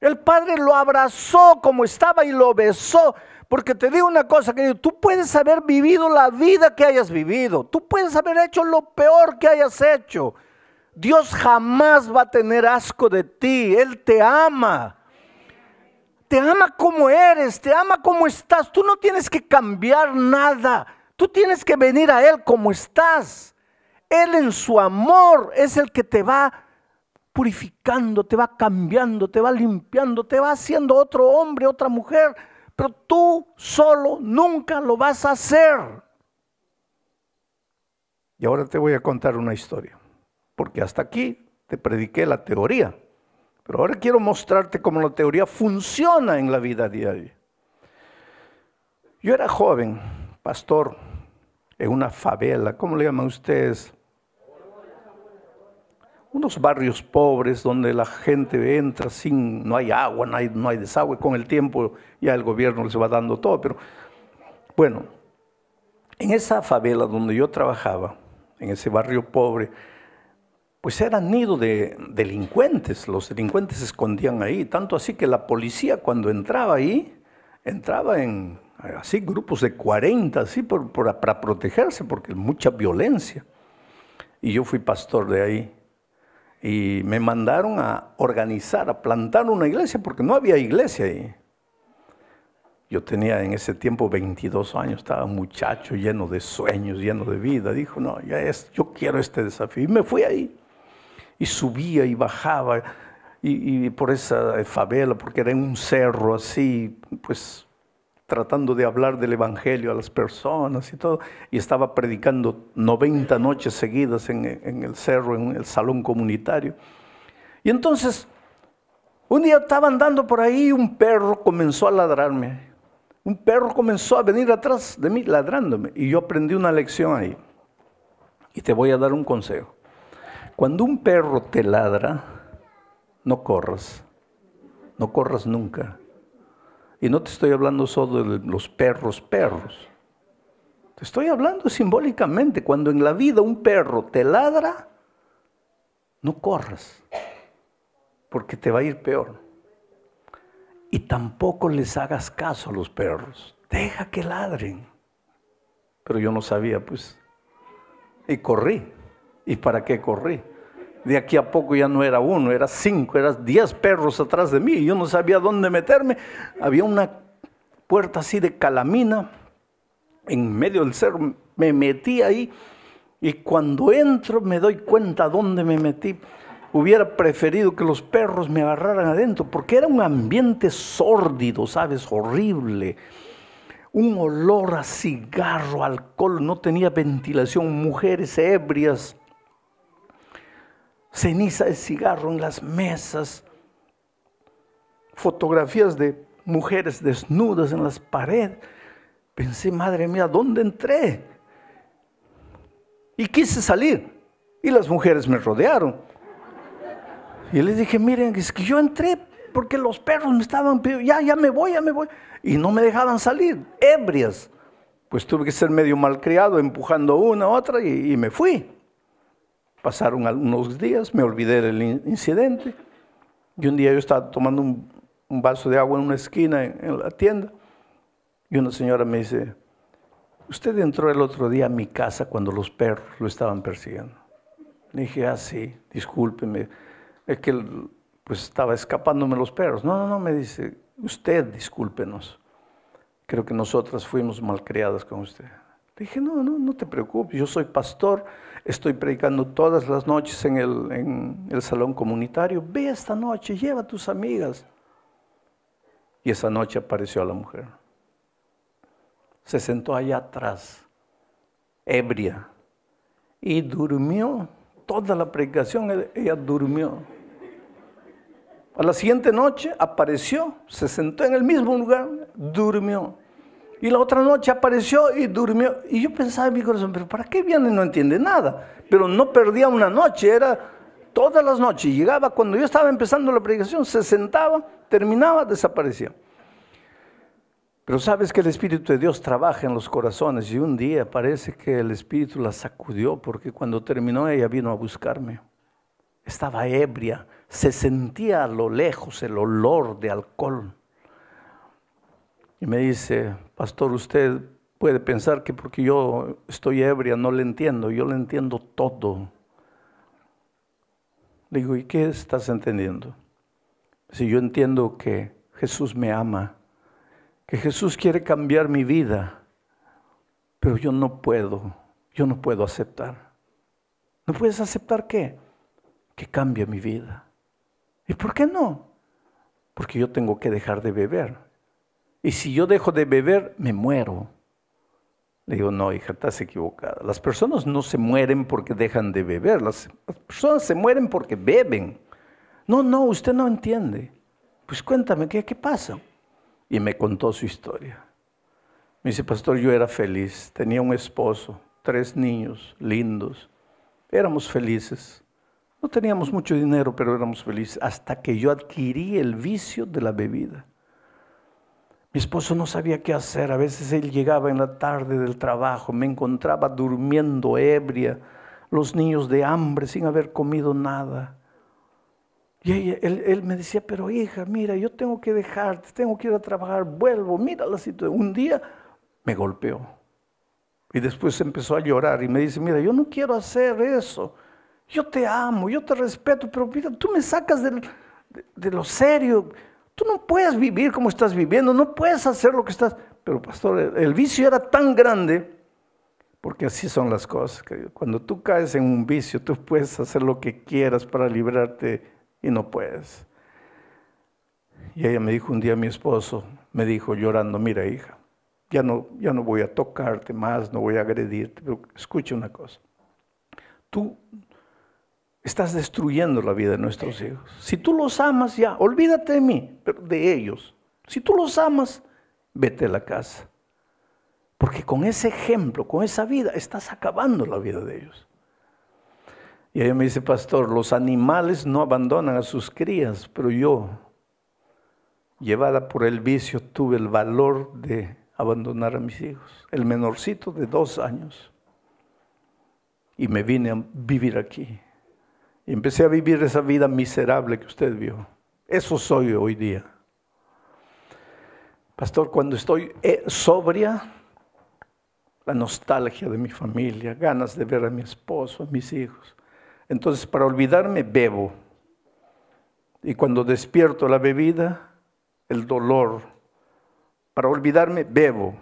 El padre lo abrazó como estaba y lo besó. Porque te digo una cosa, querido, tú puedes haber vivido la vida que hayas vivido. Tú puedes haber hecho lo peor que hayas hecho. Dios jamás va a tener asco de ti. Él te ama. Te ama como eres, te ama como estás. Tú no tienes que cambiar nada. Tú tienes que venir a Él como estás. Él en su amor es el que te va purificando, te va cambiando, te va limpiando, te va haciendo otro hombre, otra mujer. Pero tú solo nunca lo vas a hacer. Y ahora te voy a contar una historia, porque hasta aquí te prediqué la teoría, pero ahora quiero mostrarte cómo la teoría funciona en la vida diaria. Yo era joven, pastor, en una favela, ¿cómo le llaman ustedes? unos barrios pobres donde la gente entra sin, no hay agua, no hay, no hay desagüe, con el tiempo ya el gobierno les va dando todo, pero bueno, en esa favela donde yo trabajaba, en ese barrio pobre, pues era nido de delincuentes, los delincuentes se escondían ahí, tanto así que la policía cuando entraba ahí, entraba en así grupos de 40, así por, para protegerse, porque mucha violencia. Y yo fui pastor de ahí y me mandaron a organizar, a plantar una iglesia, porque no había iglesia ahí. Yo tenía en ese tiempo 22 años, estaba muchacho lleno de sueños, lleno de vida. Dijo, no, ya es, yo quiero este desafío. Y me fui ahí. Y subía y bajaba. Y, y por esa favela, porque era en un cerro así, pues tratando de hablar del Evangelio a las personas y todo, y estaba predicando 90 noches seguidas en, el cerro, en el salón comunitario. Y entonces, un día estaba andando por ahí y un perro comenzó a ladrarme. Un perro comenzó a venir atrás de mí ladrándome y yo aprendí una lección ahí. Y te voy a dar un consejo. Cuando un perro te ladra, no corras. No corras nunca. Y no te estoy hablando solo de los perros, perros. Te estoy hablando simbólicamente. Cuando en la vida un perro te ladra, no corras, porque te va a ir peor. Y tampoco les hagas caso a los perros. Deja que ladren. Pero yo no sabía, pues. Y corrí. ¿Y para qué corrí? de aquí a poco ya no era uno, era cinco, eran diez perros atrás de mí. Yo no sabía dónde meterme. Había una puerta así de calamina en medio del cerro. Me metí ahí y cuando entro me doy cuenta dónde me metí. Hubiera preferido que los perros me agarraran adentro porque era un ambiente sórdido, ¿sabes? Horrible un olor a cigarro, alcohol, no tenía ventilación, mujeres ebrias, ceniza de cigarro en las mesas, fotografías de mujeres desnudas en las paredes. Pensé, madre mía, ¿dónde entré? Y quise salir. Y las mujeres me rodearon. Y les dije, miren, es que yo entré porque los perros me estaban pidiendo, ya, ya me voy, ya me voy. Y no me dejaban salir, ebrias. Pues tuve que ser medio malcriado, empujando una a otra y me fui. Pasaron algunos días, me olvidé del incidente. Y un día yo estaba tomando un, vaso de agua en una esquina en, la tienda. Y una señora me dice, usted entró el otro día a mi casa cuando los perros lo estaban persiguiendo. Le dije, ah, sí, discúlpeme. Es que pues estaba escapándome los perros. No, no, no, me dice, usted discúlpenos. Creo que nosotras fuimos malcriadas con usted. Le dije, no, no, no te preocupes, yo soy pastor Estoy predicando todas las noches en el, salón comunitario. Ve esta noche, lleva a tus amigas. Y esa noche apareció la mujer. Se sentó allá atrás, ebria, y durmió. Toda la predicación e-, ella durmió. A la siguiente noche apareció, se sentó en el mismo lugar, durmió. Y la otra noche apareció y durmió. Y yo pensaba en mi corazón, pero ¿para qué viene? No entiende nada. Pero no perdía una noche, era todas las noches. Llegaba cuando yo estaba empezando la predicación, se sentaba, terminaba, desaparecía. Pero sabes que el Espíritu de Dios trabaja en los corazones y un día parece que el Espíritu la sacudió porque cuando terminó ella vino a buscarme. Estaba ebria, se sentía a lo lejos el olor de alcohol. Y me dice, pastor, usted puede pensar que porque yo estoy ebria no le entiendo, yo le entiendo todo. Le digo, ¿y qué estás entendiendo? Si yo entiendo que Jesús me ama, que Jesús quiere cambiar mi vida, pero yo no puedo, yo no puedo aceptar. ¿No puedes aceptar qué? Que cambie mi vida. ¿Y por qué no? Porque yo tengo que dejar de beber. Y si yo dejo de beber, me muero. Le digo, no, hija, estás equivocada. Las personas no se mueren porque dejan de beber. Las, personas se mueren porque beben. No, no, usted no entiende. Pues cuéntame, ¿qué, ¿qué pasa? Y me contó su historia. Me dice, pastor, yo era feliz. Tenía un esposo, tres niños lindos. Éramos felices. No teníamos mucho dinero, pero éramos felices. Hasta que yo adquirí el vicio de la bebida. Mi esposo no sabía qué hacer. A veces él llegaba en la tarde del trabajo, me encontraba durmiendo ebria, los niños de hambre, sin haber comido nada. Y él, me decía, pero hija, mira, yo tengo que dejarte, tengo que ir a trabajar, vuelvo, mira la situación. Un día me golpeó. Y después empezó a llorar y me dice, mira, yo no quiero hacer eso. Yo te amo, yo te respeto, pero mira, tú me sacas de lo serio Tú no puedes vivir como estás viviendo, no puedes hacer lo que estás. Pero pastor, el vicio era tan grande, porque así son las cosas. Cuando tú caes en un vicio, tú puedes hacer lo que quieras para librarte y no puedes. Y ella me dijo un día, mi esposo me dijo llorando, mira hija, ya no, ya no voy a tocarte más, no voy a agredirte, pero escucha una cosa. Tú estás destruyendo la vida de nuestros eh. hijos. Si tú los amas, ya, olvídate de mí, pero de ellos. Si tú los amas, vete a la casa. Porque con ese ejemplo, con esa vida, estás acabando la vida de ellos. Y ella me dice, pastor, los animales no abandonan a sus crías, pero yo, llevada por el vicio, tuve el valor de abandonar a mis hijos. El menorcito de dos años. Y me vine a vivir aquí. Y empecé a vivir esa vida miserable que usted vio. Eso soy hoy día. Pastor, cuando estoy eh, sobria, la nostalgia de mi familia, ganas de ver a mi esposo, a mis hijos. Entonces, para olvidarme, bebo. Y cuando despierto la bebida, el dolor. Para olvidarme, bebo.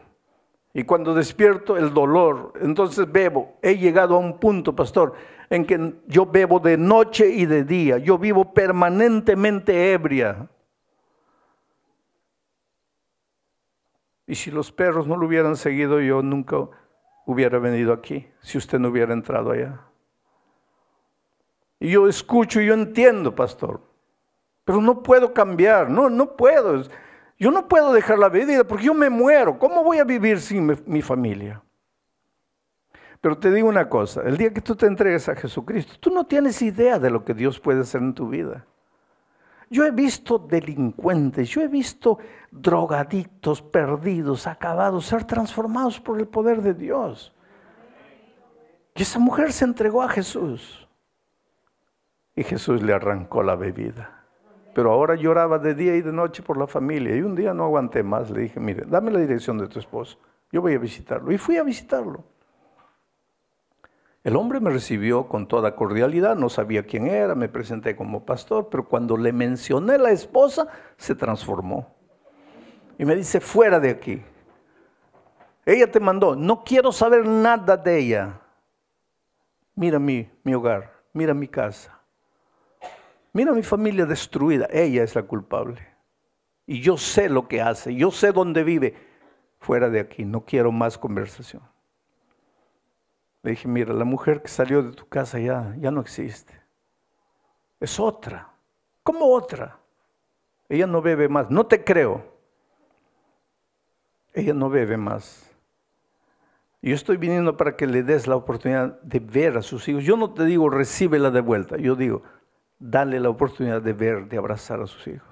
Y cuando despierto el dolor, entonces bebo. He llegado a un punto, pastor, en que yo bebo de noche y de día. Yo vivo permanentemente ebria. Y si los perros no lo hubieran seguido, yo nunca hubiera venido aquí, si usted no hubiera entrado allá. Y yo escucho y yo entiendo, pastor, pero no puedo cambiar, no, no puedo. Yo no puedo dejar la bebida porque yo me muero. ¿Cómo voy a vivir sin mi, familia? Pero te digo una cosa, el día que tú te entregues a Jesucristo, tú no tienes idea de lo que Dios puede hacer en tu vida. Yo he visto delincuentes, yo he visto drogadictos, perdidos, acabados, ser transformados por el poder de Dios. Y esa mujer se entregó a Jesús. Y Jesús le arrancó la bebida. Pero ahora lloraba de día y de noche por la familia. Y un día no aguanté más. Le dije, mire, dame la dirección de tu esposo. Yo voy a visitarlo. Y fui a visitarlo. El hombre me recibió con toda cordialidad, no sabía quién era, me presenté como pastor, pero cuando le mencioné la esposa, se transformó. Y me dice, fuera de aquí. Ella te mandó, no quiero saber nada de ella. Mira mi, mi hogar, mira mi casa. Mira mi familia destruida, ella es la culpable. Y yo sé lo que hace, yo sé dónde vive. Fuera de aquí, no quiero más conversación. Le dije, mira, la mujer que salió de tu casa ya, ya no existe. Es otra. ¿Cómo otra? Ella no bebe más. No te creo. Ella no bebe más. Yo estoy viniendo para que le des la oportunidad de ver a sus hijos. Yo no te digo recíbela de vuelta. Yo digo, Dale la oportunidad de ver, de abrazar a sus hijos.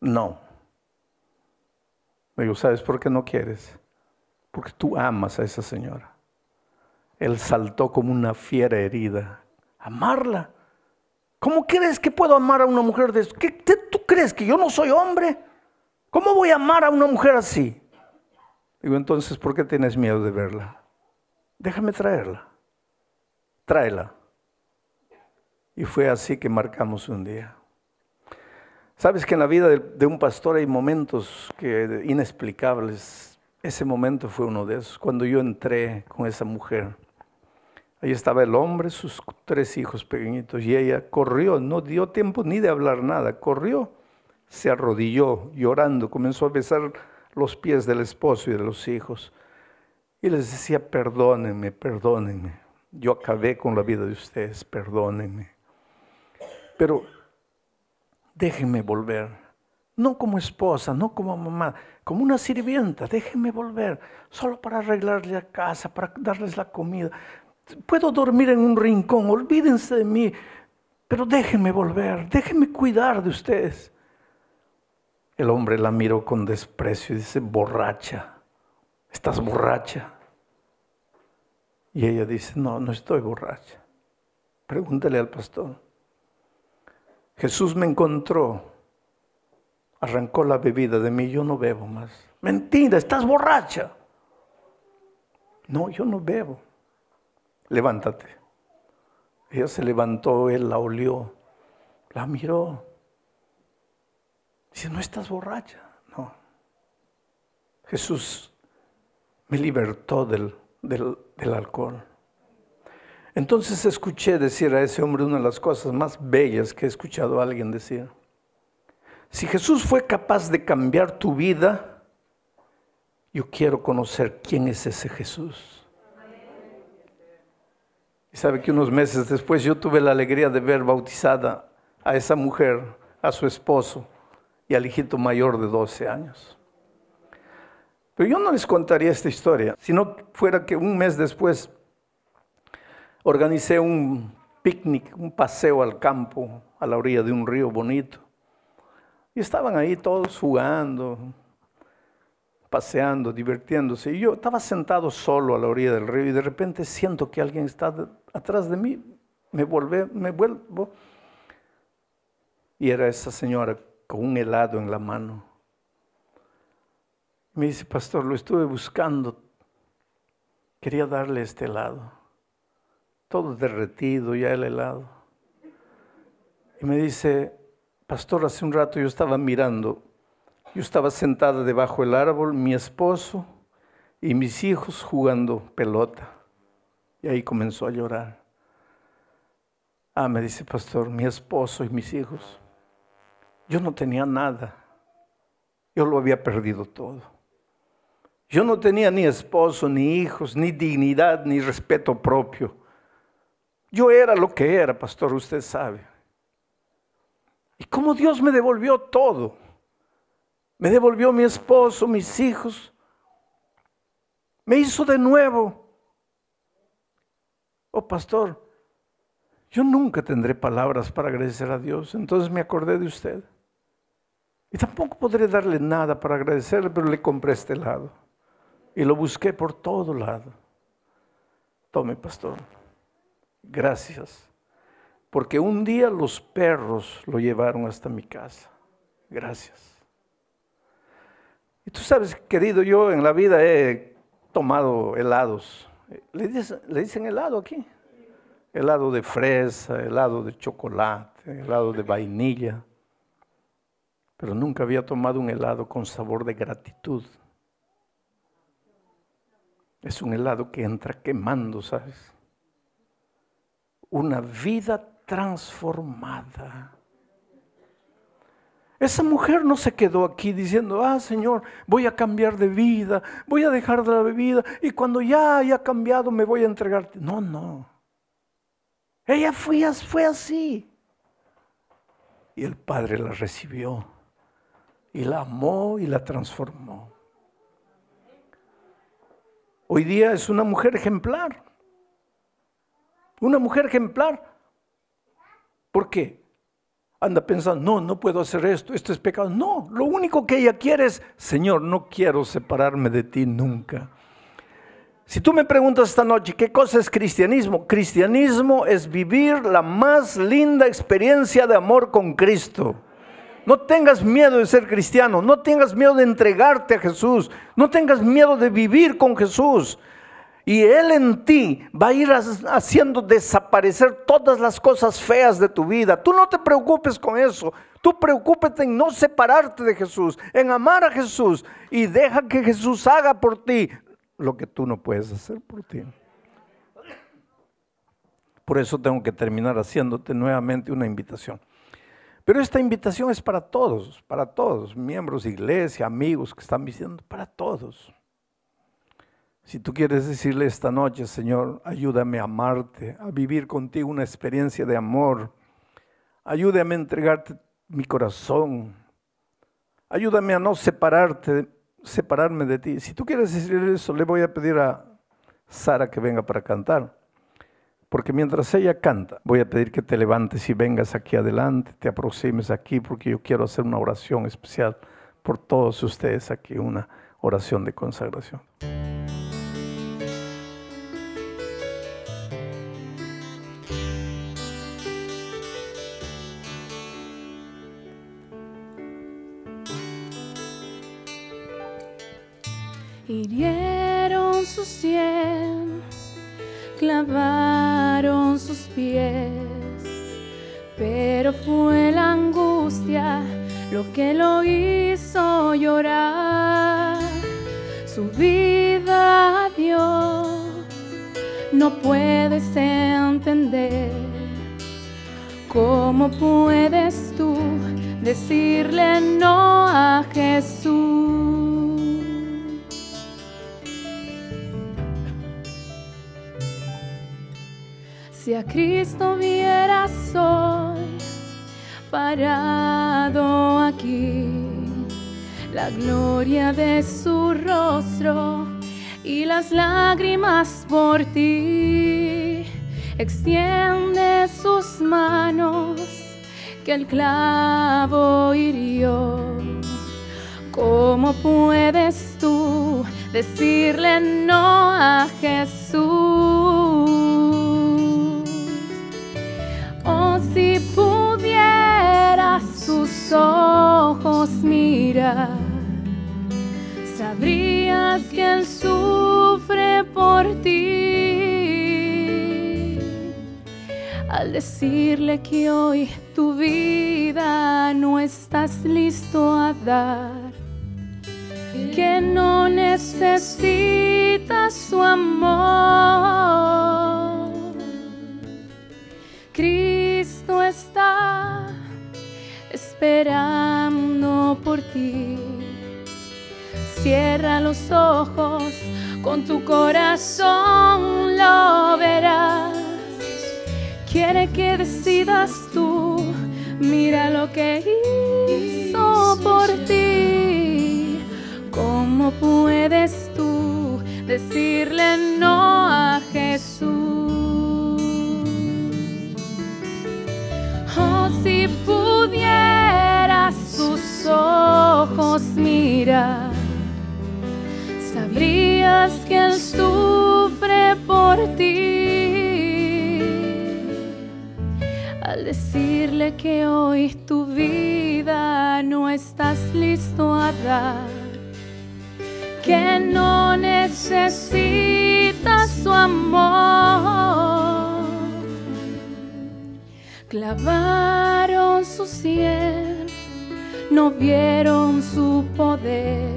No. Me digo, ¿sabes por qué no quieres? Porque tú amas a esa señora. Él saltó como una fiera herida. Amarla. ¿Cómo crees que puedo amar a una mujer de ¿Qué, ¿Tú crees que yo no soy hombre? ¿Cómo voy a amar a una mujer así? Digo, entonces, ¿por qué tienes miedo de verla? Déjame traerla. Tráela. Y fue así que marcamos un día. Sabes que en la vida de, un pastor hay momentos que, inexplicables. Ese momento fue uno de esos, cuando yo entré con esa mujer. Ahí estaba el hombre, sus tres hijos pequeñitos, y ella corrió, no dio tiempo ni de hablar nada, corrió, se arrodilló llorando, comenzó a besar los pies del esposo y de los hijos, y les decía, perdónenme, perdónenme, yo acabé con la vida de ustedes, perdónenme. Pero déjenme volver. No como esposa, no como mamá, como una sirvienta, déjenme volver, solo para arreglarle la casa, para darles la comida. Puedo dormir en un rincón, olvídense de mí, pero déjenme volver, déjenme cuidar de ustedes. El hombre la miró con desprecio y dice, borracha, estás borracha. Y ella dice, no, no estoy borracha. Pregúntale al pastor. Jesús me encontró, arrancó la bebida de mí, yo no bebo más. Mentira, estás borracha. No, yo no bebo. Levántate. Ella se levantó, él la olió, la miró. Dice, no estás borracha. No. Jesús me libertó del, del alcohol. Entonces escuché decir a ese hombre una de las cosas más bellas que he escuchado a alguien decir. Si Jesús fue capaz de cambiar tu vida, yo quiero conocer quién es ese Jesús. Y sabe que unos meses después yo tuve la alegría de ver bautizada a esa mujer, a su esposo y al hijito mayor de 12 años. Pero yo no les contaría esta historia, si no fuera que un mes después organicé un picnic, un paseo al campo, a la orilla de un río bonito. Y estaban ahí todos jugando, paseando, divirtiéndose. Y yo estaba sentado solo a la orilla del río y de repente siento que alguien está atrás de mí. Me, me vuelvo. Y era esa señora con un helado en la mano. Me dice, pastor, lo estuve buscando. Quería darle este helado todo derretido ya el helado. Y me dice, pastor, hace un rato yo estaba mirando, yo estaba sentada debajo del árbol, mi esposo y mis hijos jugando pelota. Y ahí comenzó a llorar. Ah, me dice, pastor, mi esposo y mis hijos. Yo no tenía nada. Yo lo había perdido todo. Yo no tenía ni esposo, ni hijos, ni dignidad, ni respeto propio. Yo era lo que era, pastor, usted sabe. Y como Dios me devolvió todo. Me devolvió mi esposo, mis hijos. Me hizo de nuevo. Oh, pastor, yo nunca tendré palabras para agradecer a Dios. Entonces me acordé de usted. Y tampoco podré darle nada para agradecerle, pero le compré este lado. Y lo busqué por todo lado. Tome, pastor. Gracias. Porque un día los perros lo llevaron hasta mi casa. Gracias. Y tú sabes, querido, yo en la vida he tomado helados. ¿Le dicen, helado aquí? Helado de fresa, helado de chocolate, helado de vainilla. Pero nunca había tomado un helado con sabor de gratitud. Es un helado que entra quemando, ¿sabes? una vida transformada. Esa mujer no se quedó aquí diciendo, ah, Señor, voy a cambiar de vida, voy a dejar de la bebida y cuando ya haya cambiado me voy a entregarte. No, no. Ella fue, fue así. Y el Padre la recibió y la amó y la transformó. Hoy día es una mujer ejemplar. Una mujer ejemplar. ¿Por qué? Anda pensando, no, no puedo hacer esto, esto es pecado. No, lo único que ella quiere es, Señor, no quiero separarme de ti nunca. Si tú me preguntas esta noche, ¿qué cosa es cristianismo? Cristianismo es vivir la más linda experiencia de amor con Cristo. No tengas miedo de ser cristiano, no tengas miedo de entregarte a Jesús, no tengas miedo de vivir con Jesús. Y Él en ti va a ir haciendo desaparecer todas las cosas feas de tu vida. Tú no te preocupes con eso. Tú preocúpate en no separarte de Jesús, en amar a Jesús y deja que Jesús haga por ti lo que tú no puedes hacer por ti. Por eso tengo que terminar haciéndote nuevamente una invitación. Pero esta invitación es para todos, para todos, miembros, de iglesia, amigos que están viendo, para todos. Si tú quieres decirle esta noche, Señor, ayúdame a amarte, a vivir contigo una experiencia de amor. Ayúdame a entregarte mi corazón. Ayúdame a no separarte, separarme de ti. Si tú quieres decirle eso, le voy a pedir a Sara que venga para cantar. Porque mientras ella canta, voy a pedir que te levantes y vengas aquí adelante, te aproximes aquí, porque yo quiero hacer una oración especial por todos ustedes aquí, una oración de consagración.
Dieron sus cien, clavaron sus pies, pero fue la angustia lo que lo hizo llorar. Su vida dio, Dios no puedes entender. ¿Cómo puedes tú decirle no a Jesús? si a Cristo viera hoy parado aquí, la gloria de su rostro y las lágrimas por ti. Extiende sus manos que el clavo hirió. ¿Cómo puedes tú decirle no a Jesús? ojos mira sabrías que Él sufre por ti. Al decirle que hoy tu vida no estás listo a dar, que no necesitas su amor. Cristo está esperando por ti. Cierra los ojos, con tu corazón lo verás. Quiere que decidas tú, mira lo que hizo por ti. ¿Cómo puedes tú decirle no a Jesús? si pudieras sus ojos mirar, sabrías que Él sufre por ti. Al decirle que hoy tu vida no estás listo a dar, que no necesitas su amor Clavaron su cielo, no vieron su poder.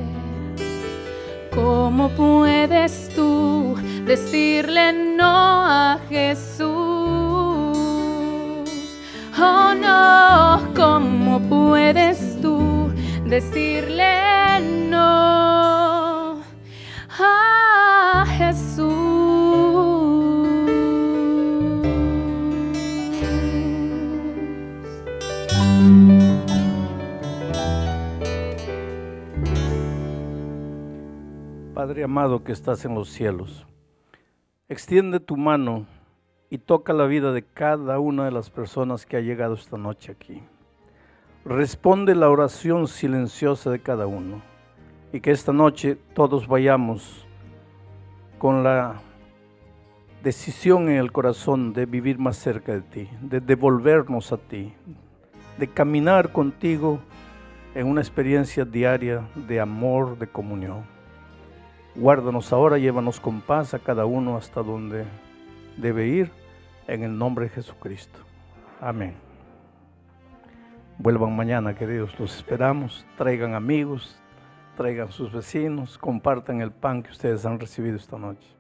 ¿Cómo puedes tú decirle no a Jesús? Oh no, ¿cómo puedes tú decirle no a Jesús?
Padre amado que estás en los cielos, extiende tu mano y toca la vida de cada una de las personas que ha llegado esta noche aquí. Responde la oración silenciosa de cada uno y que esta noche todos vayamos con la decisión en el corazón de vivir más cerca de ti, de devolvernos a ti, de caminar contigo en una experiencia diaria de amor, de comunión. Guárdanos ahora, llévanos con paz a cada uno hasta donde debe ir, en el nombre de Jesucristo. Amén. Vuelvan mañana, queridos, los esperamos. Traigan amigos, traigan sus vecinos, compartan el pan que ustedes han recibido esta noche.